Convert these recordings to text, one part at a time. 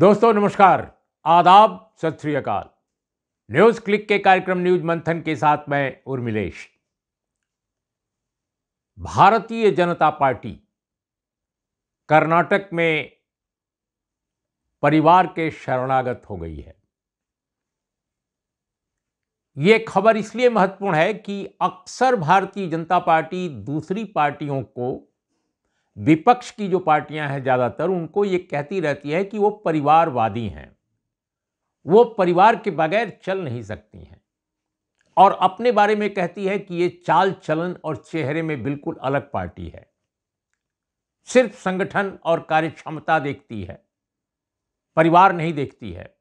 दोस्तों नमस्कार आदाब सत श्री अकाल न्यूज क्लिक के कार्यक्रम न्यूज मंथन के साथ मैं उर्मिलेश भारतीय जनता पार्टी कर्नाटक में परिवार के शरणागत हो गई है ये खबर इसलिए महत्वपूर्ण है कि अक्सर भारतीय जनता पार्टी दूसरी पार्टियों को विपक्ष की जो पार्टियां हैं ज़्यादातर उनको ये कहती रहती है कि वो परिवारवादी हैं वो परिवार के बगैर चल नहीं सकती हैं और अपने बारे में कहती है कि ये चाल चलन और चेहरे में बिल्कुल अलग पार्टी है सिर्फ संगठन और कार्यक्षमता देखती है परिवार नहीं देखती है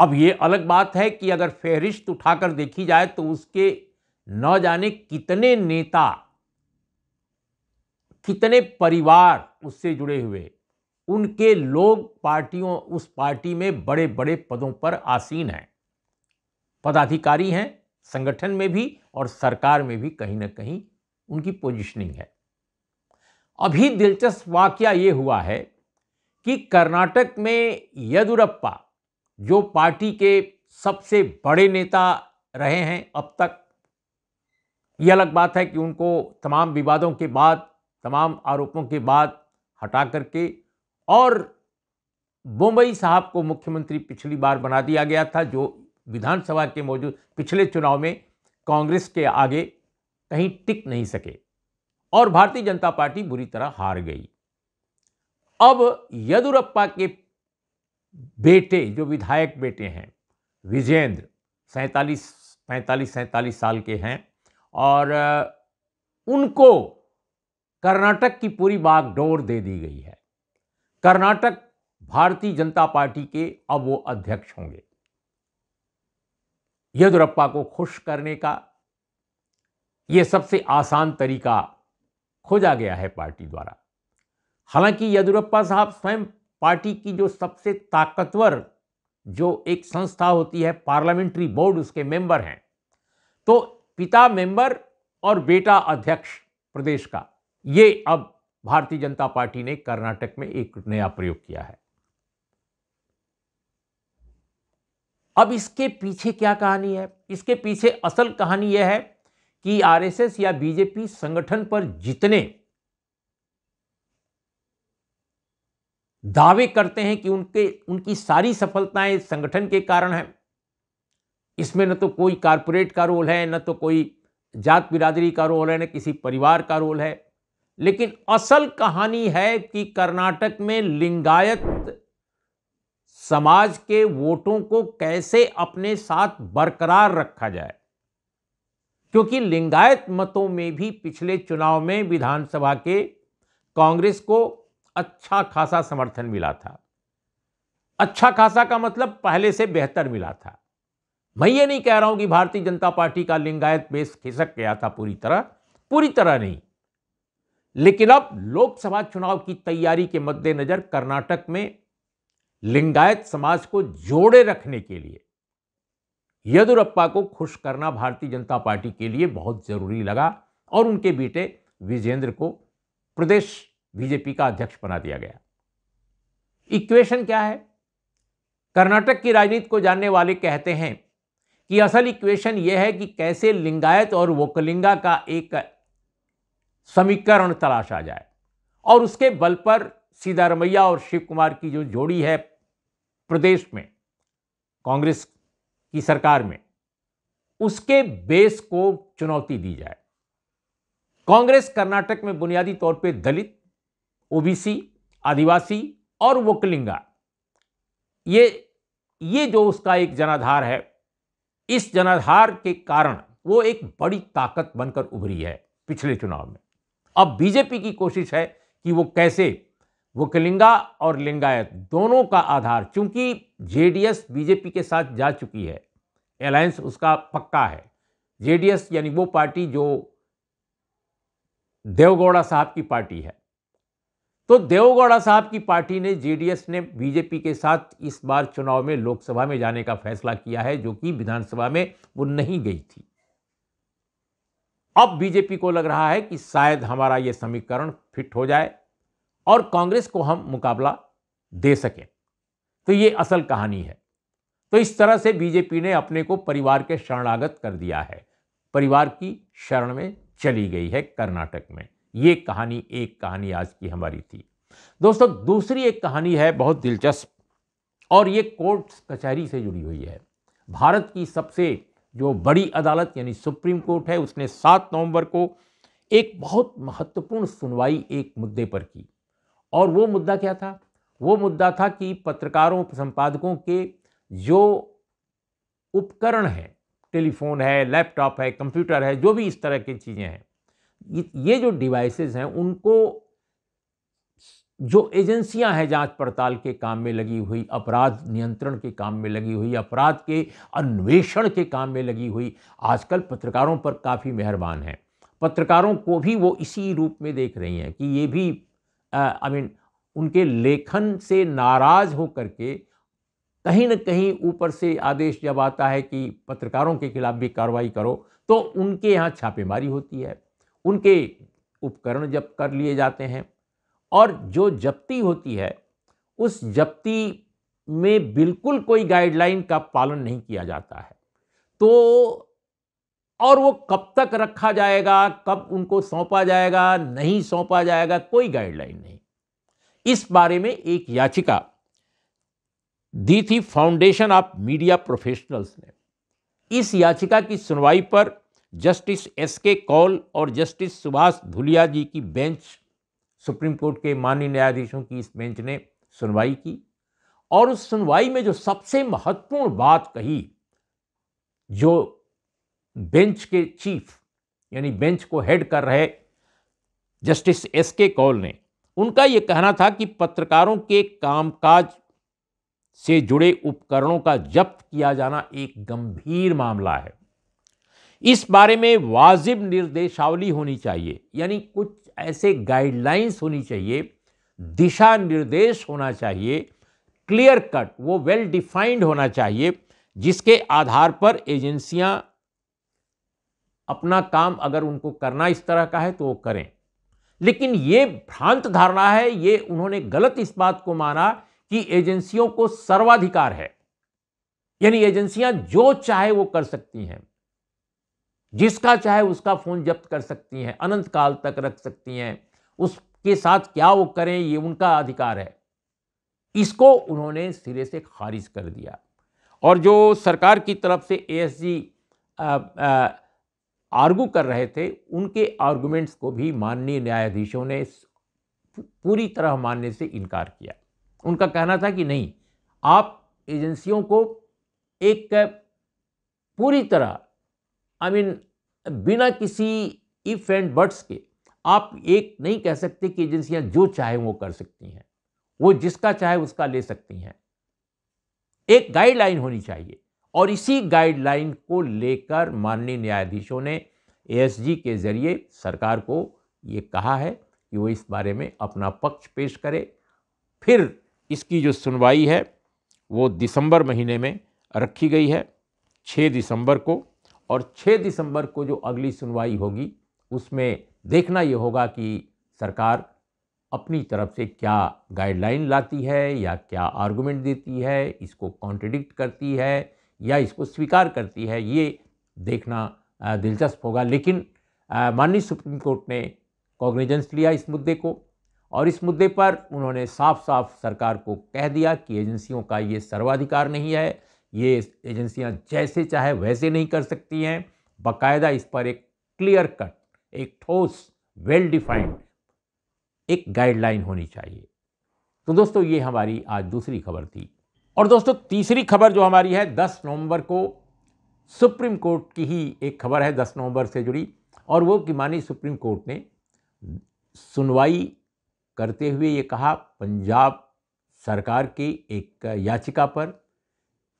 अब ये अलग बात है कि अगर फहरिस्त उठाकर देखी जाए तो उसके न जाने कितने नेता कितने परिवार उससे जुड़े हुए उनके लोग पार्टियों उस पार्टी में बड़े बड़े पदों पर आसीन हैं पदाधिकारी हैं संगठन में भी और सरकार में भी कहीं ना कहीं उनकी पोजीशनिंग है अभी दिलचस्प वाक्य ये हुआ है कि कर्नाटक में येदुरप्पा जो पार्टी के सबसे बड़े नेता रहे हैं अब तक यह अलग बात है कि उनको तमाम विवादों के बाद तमाम आरोपों के बाद हटा करके और बोम्बई साहब को मुख्यमंत्री पिछली बार बना दिया गया था जो विधानसभा के मौजूद पिछले चुनाव में कांग्रेस के आगे कहीं टिक नहीं सके और भारतीय जनता पार्टी बुरी तरह हार गई अब यदुरप्पा के बेटे जो विधायक बेटे हैं विजेंद्र सैंतालीस पैंतालीस सैंतालीस साल के हैं और उनको कर्नाटक की पूरी बागडोर दे दी गई है कर्नाटक भारतीय जनता पार्टी के अब वो अध्यक्ष होंगे येदुरप्पा को खुश करने का ये सबसे आसान तरीका खोजा गया है पार्टी द्वारा हालांकि येदुरप्पा साहब स्वयं पार्टी की जो सबसे ताकतवर जो एक संस्था होती है पार्लियामेंट्री बोर्ड उसके मेंबर हैं तो पिता मेंबर और बेटा अध्यक्ष प्रदेश का ये अब भारतीय जनता पार्टी ने कर्नाटक में एक नया प्रयोग किया है अब इसके पीछे क्या कहानी है इसके पीछे असल कहानी यह है कि आरएसएस या बीजेपी संगठन पर जितने दावे करते हैं कि उनके उनकी सारी सफलताएं संगठन के कारण हैं इसमें न तो कोई कारपोरेट का रोल है न तो कोई जात बिरादरी का रोल है न किसी परिवार का रोल है लेकिन असल कहानी है कि कर्नाटक में लिंगायत समाज के वोटों को कैसे अपने साथ बरकरार रखा जाए क्योंकि लिंगायत मतों में भी पिछले चुनाव में विधानसभा के कांग्रेस को अच्छा खासा समर्थन मिला था अच्छा खासा का मतलब पहले से बेहतर मिला था मैं ये नहीं कह रहा हूं कि भारतीय जनता पार्टी का लिंगायत बेस खिसक गया था पूरी तरह पूरी तरह नहीं लेकिन अब लोकसभा चुनाव की तैयारी के मद्देनजर कर्नाटक में लिंगायत समाज को जोड़े रखने के लिए यदुरप्पा को खुश करना भारतीय जनता पार्टी के लिए बहुत जरूरी लगा और उनके बेटे विजेंद्र को प्रदेश बीजेपी का अध्यक्ष बना दिया गया इक्वेशन क्या है कर्नाटक की राजनीति को जानने वाले कहते हैं कि असल इक्वेशन यह है कि कैसे लिंगायत और वोकलिंगा का एक समीकरण तलाशा जाए और उसके बल पर रमैया और शिव कुमार की जो जोड़ी है प्रदेश में कांग्रेस की सरकार में उसके बेस को चुनौती दी जाए कांग्रेस कर्नाटक में बुनियादी तौर पे दलित ओबीसी आदिवासी और वोकलिंगा ये ये जो उसका एक जनाधार है इस जनाधार के कारण वो एक बड़ी ताकत बनकर उभरी है पिछले चुनाव में अब बीजेपी की कोशिश है कि वो कैसे वो कलिंगा और लिंगायत दोनों का आधार चूंकि जेडीएस बीजेपी के साथ जा चुकी है अलायंस उसका पक्का है जेडीएस यानी वो पार्टी जो देवगौड़ा साहब की पार्टी है तो देवगौड़ा साहब की पार्टी ने जेडीएस ने बीजेपी के साथ इस बार चुनाव में लोकसभा में जाने का फैसला किया है जो कि विधानसभा में वो नहीं गई थी अब बीजेपी को लग रहा है कि शायद हमारा ये समीकरण फिट हो जाए और कांग्रेस को हम मुकाबला दे सकें तो ये असल कहानी है तो इस तरह से बीजेपी ने अपने को परिवार के शरणागत कर दिया है परिवार की शरण में चली गई है कर्नाटक में ये कहानी एक कहानी आज की हमारी थी दोस्तों दूसरी एक कहानी है बहुत दिलचस्प और ये कोर्ट कचहरी से जुड़ी हुई है भारत की सबसे जो बड़ी अदालत यानी सुप्रीम कोर्ट है उसने 7 नवंबर को एक बहुत महत्वपूर्ण सुनवाई एक मुद्दे पर की और वो मुद्दा क्या था वो मुद्दा था कि पत्रकारों संपादकों के जो उपकरण हैं टेलीफोन है लैपटॉप है कंप्यूटर है जो भी इस तरह की चीज़ें हैं ये जो डिवाइसेस हैं उनको जो एजेंसियां हैं जांच पड़ताल के काम में लगी हुई अपराध नियंत्रण के काम में लगी हुई अपराध के अन्वेषण के काम में लगी हुई आजकल पत्रकारों पर काफ़ी मेहरबान हैं पत्रकारों को भी वो इसी रूप में देख रही हैं कि ये भी आई मीन उनके लेखन से नाराज़ हो करके कहीं न कहीं ऊपर से आदेश जब आता है कि पत्रकारों के खिलाफ भी कार्रवाई करो तो उनके यहाँ छापेमारी होती है उनके उपकरण जब कर लिए जाते हैं और जो जब्ती होती है उस जब्ती में बिल्कुल कोई गाइडलाइन का पालन नहीं किया जाता है तो और वो कब तक रखा जाएगा कब उनको सौंपा जाएगा नहीं सौंपा जाएगा कोई गाइडलाइन नहीं इस बारे में एक याचिका दी थी फाउंडेशन ऑफ मीडिया प्रोफेशनल्स ने इस याचिका की सुनवाई पर जस्टिस एस के कौल और जस्टिस सुभाष धुलिया जी की बेंच सुप्रीम कोर्ट के माननीय न्यायाधीशों की इस बेंच ने सुनवाई की और उस सुनवाई में जो सबसे महत्वपूर्ण बात कही जो बेंच के चीफ यानी बेंच को हेड कर रहे जस्टिस एस के कौल ने उनका यह कहना था कि पत्रकारों के कामकाज से जुड़े उपकरणों का जब्त किया जाना एक गंभीर मामला है इस बारे में वाजिब निर्देशावली होनी चाहिए यानी कुछ ऐसे गाइडलाइंस होनी चाहिए दिशा निर्देश होना चाहिए क्लियर कट वो वेल डिफाइंड होना चाहिए जिसके आधार पर एजेंसियां अपना काम अगर उनको करना इस तरह का है तो वो करें लेकिन ये भ्रांत धारणा है ये उन्होंने गलत इस बात को माना कि एजेंसियों को सर्वाधिकार है यानी एजेंसियां जो चाहे वो कर सकती हैं जिसका चाहे उसका फ़ोन जब्त कर सकती हैं अनंत काल तक रख सकती हैं उसके साथ क्या वो करें ये उनका अधिकार है इसको उन्होंने सिरे से खारिज कर दिया और जो सरकार की तरफ से एएसजी आर्गू कर रहे थे उनके आर्गूमेंट्स को भी माननीय न्यायाधीशों ने पूरी तरह मानने से इनकार किया उनका कहना था कि नहीं आप एजेंसियों को एक पूरी तरह आई मीन बिना किसी इफ़ एंड बर्ड्स के आप एक नहीं कह सकते कि एजेंसियां जो चाहे वो कर सकती हैं वो जिसका चाहे उसका ले सकती हैं एक गाइडलाइन होनी चाहिए और इसी गाइडलाइन को लेकर माननीय न्यायाधीशों ने एएसजी के ज़रिए सरकार को ये कहा है कि वो इस बारे में अपना पक्ष पेश करे फिर इसकी जो सुनवाई है वो दिसंबर महीने में रखी गई है छः दिसंबर को और 6 दिसंबर को जो अगली सुनवाई होगी उसमें देखना ये होगा कि सरकार अपनी तरफ से क्या गाइडलाइन लाती है या क्या आर्गूमेंट देती है इसको कॉन्ट्रडिक्ट करती है या इसको स्वीकार करती है ये देखना दिलचस्प होगा लेकिन माननीय सुप्रीम कोर्ट ने कॉग्निजेंस लिया इस मुद्दे को और इस मुद्दे पर उन्होंने साफ साफ सरकार को कह दिया कि एजेंसियों का ये सर्वाधिकार नहीं है ये एजेंसियां जैसे चाहे वैसे नहीं कर सकती हैं बकायदा इस पर एक क्लियर कट एक ठोस वेल डिफाइंड एक गाइडलाइन होनी चाहिए तो दोस्तों ये हमारी आज दूसरी खबर थी और दोस्तों तीसरी खबर जो हमारी है 10 नवंबर को सुप्रीम कोर्ट की ही एक खबर है 10 नवंबर से जुड़ी और वो कि मानी सुप्रीम कोर्ट ने सुनवाई करते हुए ये कहा पंजाब सरकार की एक याचिका पर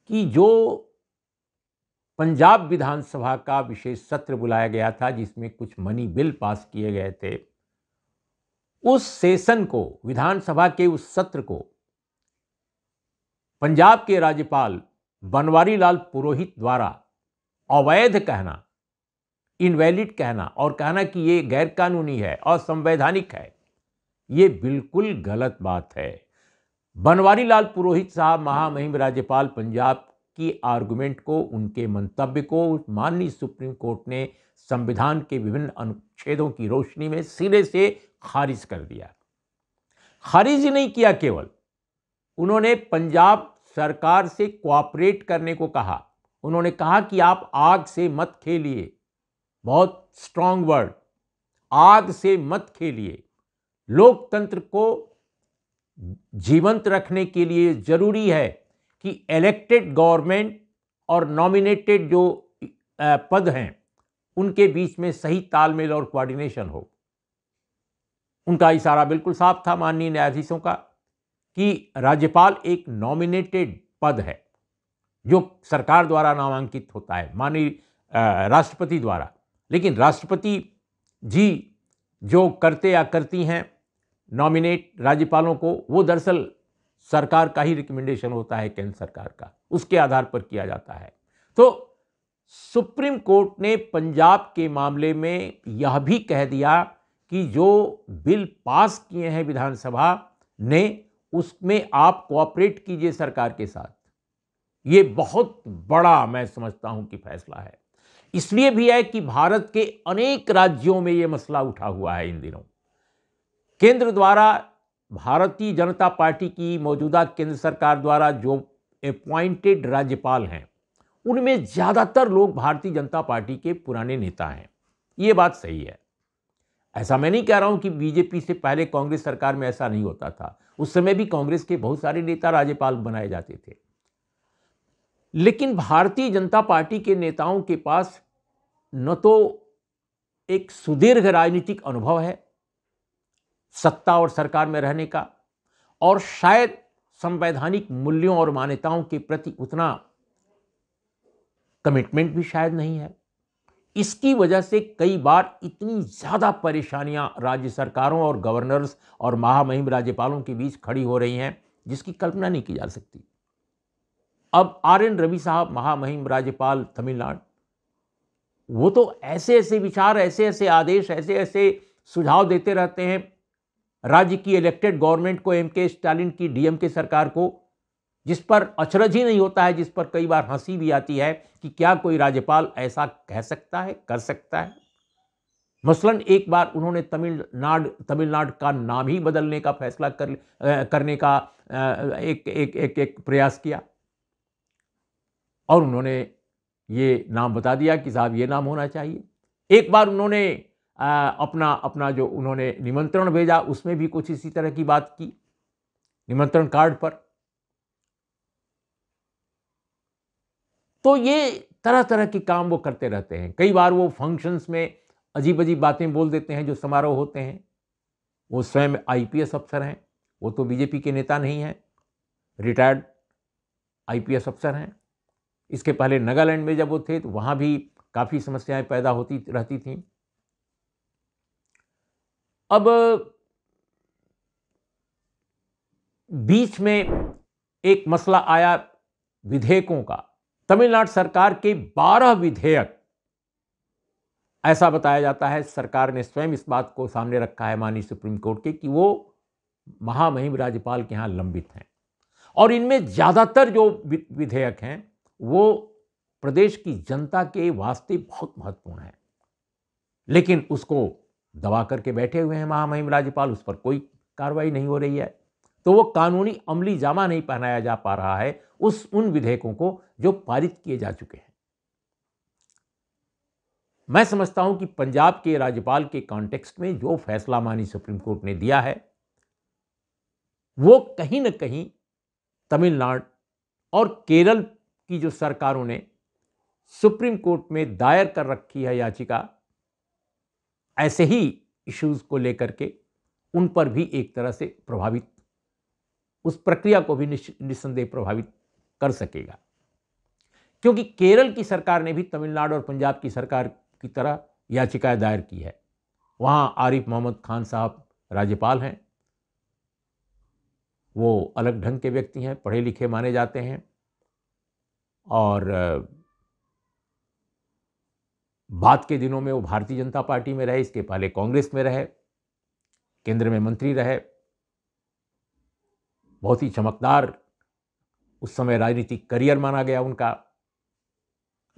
कि जो पंजाब विधानसभा का विशेष सत्र बुलाया गया था जिसमें कुछ मनी बिल पास किए गए थे उस सेशन को विधानसभा के उस सत्र को पंजाब के राज्यपाल बनवारी लाल पुरोहित द्वारा अवैध कहना इनवैलिड कहना और कहना कि ये गैरकानूनी है असंवैधानिक है ये बिल्कुल गलत बात है बनवारी लाल पुरोहित साहब महामहिम राज्यपाल पंजाब की आर्गुमेंट को उनके मंतव्य को माननीय सुप्रीम कोर्ट ने संविधान के विभिन्न अनुच्छेदों की रोशनी में सिरे से खारिज कर दिया खारिज ही नहीं किया केवल उन्होंने पंजाब सरकार से कोऑपरेट करने को कहा उन्होंने कहा कि आप आग से मत खेलिए बहुत स्ट्रांग वर्ड आग से मत खेलिए लोकतंत्र को जीवंत रखने के लिए ज़रूरी है कि इलेक्टेड गवर्नमेंट और नॉमिनेटेड जो पद हैं उनके बीच में सही तालमेल और कोऑर्डिनेशन हो उनका इशारा बिल्कुल साफ था माननीय न्यायाधीशों का कि राज्यपाल एक नॉमिनेटेड पद है जो सरकार द्वारा नामांकित होता है माननीय राष्ट्रपति द्वारा लेकिन राष्ट्रपति जी जो करते या करती हैं नॉमिनेट राज्यपालों को वो दरअसल सरकार का ही रिकमेंडेशन होता है केंद्र सरकार का उसके आधार पर किया जाता है तो सुप्रीम कोर्ट ने पंजाब के मामले में यह भी कह दिया कि जो बिल पास किए हैं विधानसभा ने उसमें आप कोऑपरेट कीजिए सरकार के साथ ये बहुत बड़ा मैं समझता हूं कि फैसला है इसलिए भी है कि भारत के अनेक राज्यों में ये मसला उठा हुआ है इन दिनों केंद्र द्वारा भारतीय जनता पार्टी की मौजूदा केंद्र सरकार द्वारा जो अपॉइंटेड राज्यपाल हैं उनमें ज़्यादातर लोग भारतीय जनता पार्टी के पुराने नेता हैं ये बात सही है ऐसा मैं नहीं कह रहा हूँ कि बीजेपी से पहले कांग्रेस सरकार में ऐसा नहीं होता था उस समय भी कांग्रेस के बहुत सारे नेता राज्यपाल बनाए जाते थे लेकिन भारतीय जनता पार्टी के नेताओं के पास न तो एक सुदीर्घ राजनीतिक अनुभव है सत्ता और सरकार में रहने का और शायद संवैधानिक मूल्यों और मान्यताओं के प्रति उतना कमिटमेंट भी शायद नहीं है इसकी वजह से कई बार इतनी ज़्यादा परेशानियां राज्य सरकारों और गवर्नर्स और महामहिम राज्यपालों के बीच खड़ी हो रही हैं जिसकी कल्पना नहीं की जा सकती अब आर एन रवि साहब महामहिम राज्यपाल तमिलनाडु वो तो ऐसे ऐसे विचार ऐसे ऐसे आदेश ऐसे ऐसे सुझाव देते रहते हैं राज्य की इलेक्टेड गवर्नमेंट को एम के स्टालिन की डीएम के सरकार को जिस पर अचरज ही नहीं होता है जिस पर कई बार हंसी भी आती है कि क्या कोई राज्यपाल ऐसा कह सकता है कर सकता है मसलन एक बार उन्होंने तमिलनाडु तमिलनाडु का नाम ही बदलने का फैसला कर करने का एक एक एक एक प्रयास किया और उन्होंने ये नाम बता दिया कि साहब ये नाम होना चाहिए एक बार उन्होंने अपना अपना जो उन्होंने निमंत्रण भेजा उसमें भी कुछ इसी तरह की बात की निमंत्रण कार्ड पर तो ये तरह तरह के काम वो करते रहते हैं कई बार वो फंक्शंस में अजीब अजीब बातें बोल देते हैं जो समारोह होते हैं वो स्वयं आईपीएस अफसर हैं वो तो बीजेपी के नेता नहीं हैं रिटायर्ड आईपीएस अफसर हैं इसके पहले नागालैंड में जब वो थे तो वहाँ भी काफ़ी समस्याएं पैदा होती रहती थीं अब बीच में एक मसला आया विधेयकों का तमिलनाडु सरकार के 12 विधेयक ऐसा बताया जाता है सरकार ने स्वयं इस बात को सामने रखा है माननीय सुप्रीम कोर्ट के कि वो महामहिम राज्यपाल के यहाँ लंबित हैं और इनमें ज़्यादातर जो विधेयक हैं वो प्रदेश की जनता के वास्ते बहुत महत्वपूर्ण है लेकिन उसको दबा करके बैठे हुए हैं महामहिम राज्यपाल उस पर कोई कार्रवाई नहीं हो रही है तो वो कानूनी अमली जामा नहीं पहनाया जा पा रहा है उस उन विधेयकों को जो पारित किए जा चुके हैं मैं समझता हूं कि पंजाब के राज्यपाल के कॉन्टेक्स्ट में जो फैसला मानी सुप्रीम कोर्ट ने दिया है वो कहीं ना कहीं तमिलनाडु और केरल की जो सरकारों ने सुप्रीम कोर्ट में दायर कर रखी है याचिका ऐसे ही इश्यूज को लेकर के उन पर भी एक तरह से प्रभावित उस प्रक्रिया को भी निस्संदेह प्रभावित कर सकेगा क्योंकि केरल की सरकार ने भी तमिलनाडु और पंजाब की सरकार की तरह याचिकाएं दायर की है वहाँ आरिफ मोहम्मद खान साहब राज्यपाल हैं वो अलग ढंग के व्यक्ति हैं पढ़े लिखे माने जाते हैं और बाद के दिनों में वो भारतीय जनता पार्टी में रहे इसके पहले कांग्रेस में रहे केंद्र में मंत्री रहे बहुत ही चमकदार उस समय राजनीतिक करियर माना गया उनका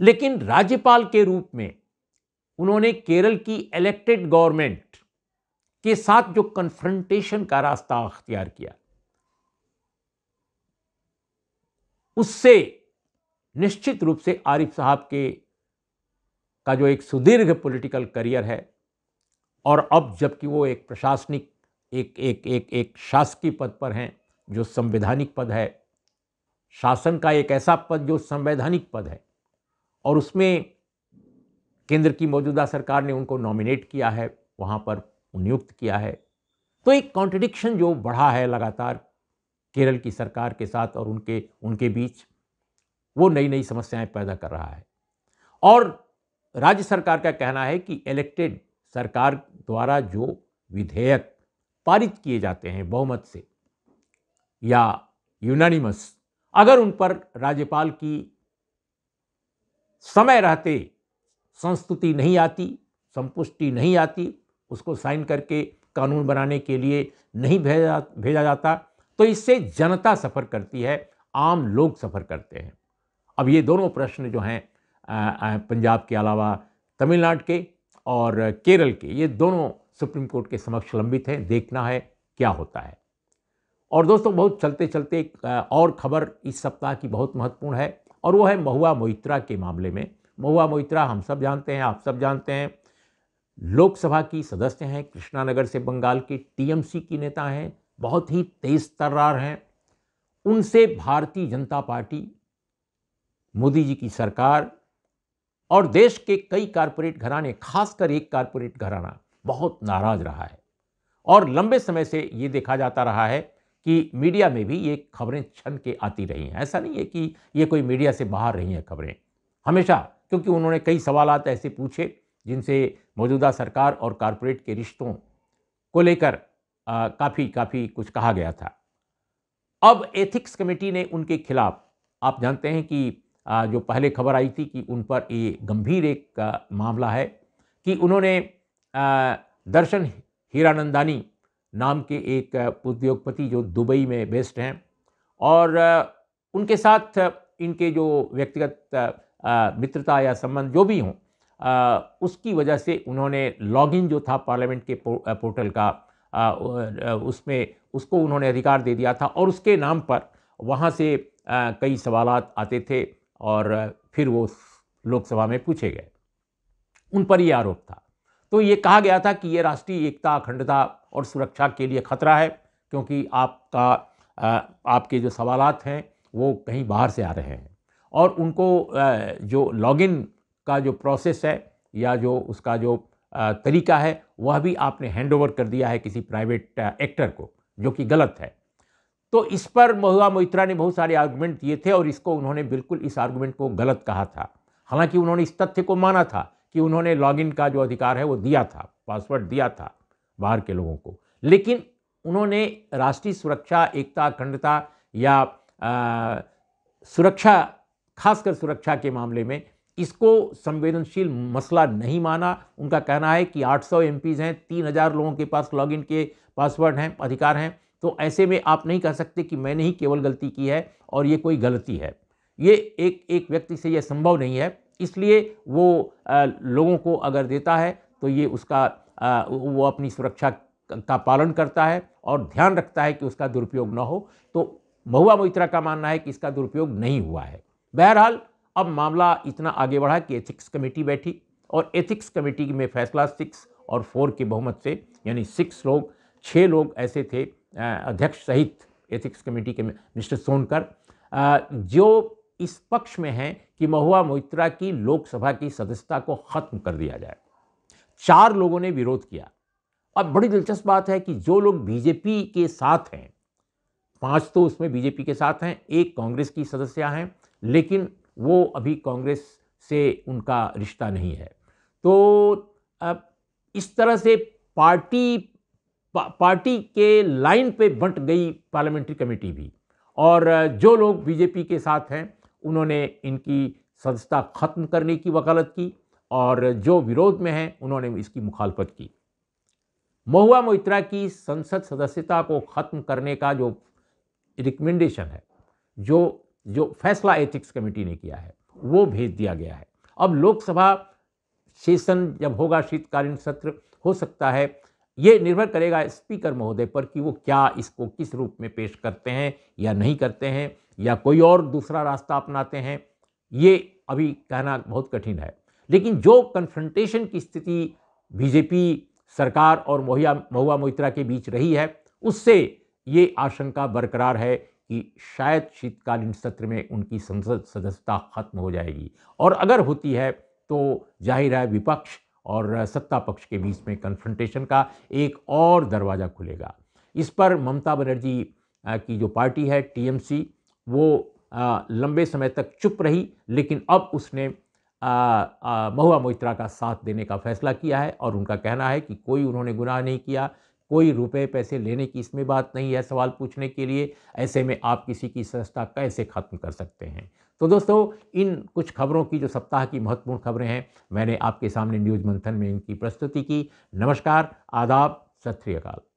लेकिन राज्यपाल के रूप में उन्होंने केरल की इलेक्टेड गवर्नमेंट के साथ जो कन्फ्रंटेशन का रास्ता अख्तियार किया उससे निश्चित रूप से आरिफ साहब के का जो एक सुदीर्घ पॉलिटिकल करियर है और अब जबकि वो एक प्रशासनिक एक एक एक एक शासकीय पद पर हैं जो संवैधानिक पद है शासन का एक ऐसा पद जो संवैधानिक पद है और उसमें केंद्र की मौजूदा सरकार ने उनको नॉमिनेट किया है वहाँ पर नियुक्त किया है तो एक कॉन्ट्रडिक्शन जो बढ़ा है लगातार केरल की सरकार के साथ और उनके उनके बीच वो नई नई समस्याएं पैदा कर रहा है और राज्य सरकार का कहना है कि इलेक्टेड सरकार द्वारा जो विधेयक पारित किए जाते हैं बहुमत से या यूनानिमस अगर उन पर राज्यपाल की समय रहते संस्तुति नहीं आती संपुष्टि नहीं आती उसको साइन करके कानून बनाने के लिए नहीं भेजा भेजा जाता तो इससे जनता सफ़र करती है आम लोग सफ़र करते हैं अब ये दोनों प्रश्न जो हैं पंजाब के अलावा तमिलनाडु के और केरल के ये दोनों सुप्रीम कोर्ट के समक्ष लंबित हैं देखना है क्या होता है और दोस्तों बहुत चलते चलते एक और खबर इस सप्ताह की बहुत महत्वपूर्ण है और वो है महुआ मोइत्रा के मामले में महुआ मोइत्रा हम सब जानते हैं आप सब जानते हैं लोकसभा की सदस्य हैं कृष्णानगर से बंगाल की टीएमसी की नेता हैं बहुत ही तेज तर्रार हैं उनसे भारतीय जनता पार्टी मोदी जी की सरकार और देश के कई कारपोरेट घराने खासकर एक कारपोरेट घराना बहुत नाराज रहा है और लंबे समय से ये देखा जाता रहा है कि मीडिया में भी ये खबरें छन के आती रही हैं ऐसा नहीं है कि ये कोई मीडिया से बाहर रही हैं खबरें हमेशा क्योंकि उन्होंने कई सवाल ऐसे पूछे जिनसे मौजूदा सरकार और कारपोरेट के रिश्तों को लेकर काफ़ी काफ़ी कुछ कहा गया था अब एथिक्स कमेटी ने उनके खिलाफ आप जानते हैं कि जो पहले खबर आई थी कि उन पर ये गंभीर एक मामला है कि उन्होंने दर्शन हीरानंदानी नाम के एक उद्योगपति जो दुबई में बेस्ड हैं और उनके साथ इनके जो व्यक्तिगत मित्रता या संबंध जो भी हों उसकी वजह से उन्होंने लॉगिन जो था पार्लियामेंट के पो, पोर्टल का उसमें उसको उन्होंने अधिकार दे दिया था और उसके नाम पर वहाँ से कई सवाल आते थे और फिर वो लोकसभा में पूछे गए उन पर ये आरोप था तो ये कहा गया था कि ये राष्ट्रीय एकता अखंडता और सुरक्षा के लिए खतरा है क्योंकि आपका आपके जो सवाल हैं वो कहीं बाहर से आ रहे हैं और उनको जो लॉगिन का जो प्रोसेस है या जो उसका जो तरीका है वह भी आपने हैंडओवर कर दिया है किसी प्राइवेट एक्टर को जो कि गलत है तो इस पर महुआ मोहित्रा ने बहुत सारे आर्गूमेंट दिए थे और इसको उन्होंने बिल्कुल इस आर्गूमेंट को गलत कहा था हालांकि उन्होंने इस तथ्य को माना था कि उन्होंने लॉगिन का जो अधिकार है वो दिया था पासवर्ड दिया था बाहर के लोगों को लेकिन उन्होंने राष्ट्रीय सुरक्षा एकता अखंडता या आ, सुरक्षा खासकर सुरक्षा के मामले में इसको संवेदनशील मसला नहीं माना उनका कहना है कि 800 सौ हैं 3000 लोगों के पास लॉगिन के पासवर्ड हैं अधिकार हैं तो ऐसे में आप नहीं कह सकते कि मैंने ही केवल गलती की है और ये कोई गलती है ये एक एक व्यक्ति से यह संभव नहीं है इसलिए वो आ, लोगों को अगर देता है तो ये उसका आ, वो अपनी सुरक्षा का पालन करता है और ध्यान रखता है कि उसका दुरुपयोग ना हो तो महुआ मोहित्रा का मानना है कि इसका दुरुपयोग नहीं हुआ है बहरहाल अब मामला इतना आगे बढ़ा कि एथिक्स कमेटी बैठी और एथिक्स कमेटी में फैसला सिक्स और फोर के बहुमत से यानी सिक्स लोग छः लोग ऐसे थे अध्यक्ष सहित एथिक्स कमेटी के मिस्टर सोनकर जो इस पक्ष में हैं कि महुआ मोइत्रा की लोकसभा की सदस्यता को ख़त्म कर दिया जाए चार लोगों ने विरोध किया अब बड़ी दिलचस्प बात है कि जो लोग बीजेपी के साथ हैं पांच तो उसमें बीजेपी के साथ हैं एक कांग्रेस की सदस्य हैं लेकिन वो अभी कांग्रेस से उनका रिश्ता नहीं है तो अब इस तरह से पार्टी पार्टी के लाइन पे बंट गई पार्लियामेंट्री कमेटी भी और जो लोग बीजेपी के साथ हैं उन्होंने इनकी सदस्यता खत्म करने की वकालत की और जो विरोध में हैं उन्होंने इसकी मुखालफत की महुआ मोहित्रा की संसद सदस्यता को ख़त्म करने का जो रिकमेंडेशन है जो जो फैसला एथिक्स कमेटी ने किया है वो भेज दिया गया है अब लोकसभा सेशन जब होगा शीतकालीन सत्र हो सकता है ये निर्भर करेगा स्पीकर महोदय पर कि वो क्या इसको किस रूप में पेश करते हैं या नहीं करते हैं या कोई और दूसरा रास्ता अपनाते हैं ये अभी कहना बहुत कठिन है लेकिन जो कन्फ्रंटेशन की स्थिति बीजेपी सरकार और मोहिया महुआ मोहित्रा के बीच रही है उससे ये आशंका बरकरार है कि शायद शीतकालीन सत्र में उनकी संसद सदस्यता खत्म हो जाएगी और अगर होती है तो जाहिर है विपक्ष और सत्ता पक्ष के बीच में कन्फ्रंटेशन का एक और दरवाज़ा खुलेगा इस पर ममता बनर्जी की जो पार्टी है टीएमसी वो लंबे समय तक चुप रही लेकिन अब उसने महुआ मोहित्रा का साथ देने का फैसला किया है और उनका कहना है कि कोई उन्होंने गुनाह नहीं किया कोई रुपए पैसे लेने की इसमें बात नहीं है सवाल पूछने के लिए ऐसे में आप किसी की संस्था कैसे खत्म कर सकते हैं तो दोस्तों इन कुछ खबरों की जो सप्ताह की महत्वपूर्ण खबरें हैं मैंने आपके सामने न्यूज मंथन में इनकी प्रस्तुति की नमस्कार आदाब सत श्रीकाल